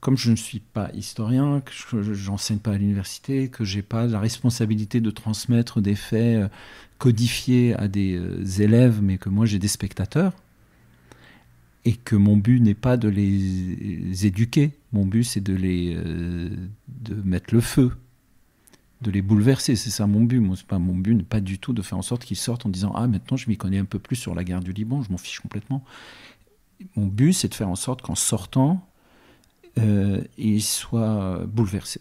comme je ne suis pas historien, que j'enseigne pas à l'université, que j'ai pas la responsabilité de transmettre des faits euh, codifiés à des euh, élèves, mais que moi j'ai des spectateurs, et que mon but n'est pas de les éduquer, mon but c'est de les euh, de mettre le feu, de les bouleverser, c'est ça mon but. pas mon but n'est pas du tout de faire en sorte qu'ils sortent en disant ah maintenant je m'y connais un peu plus sur la guerre du Liban, je m'en fiche complètement. Mon but c'est de faire en sorte qu'en sortant euh, il soit euh, bouleversé.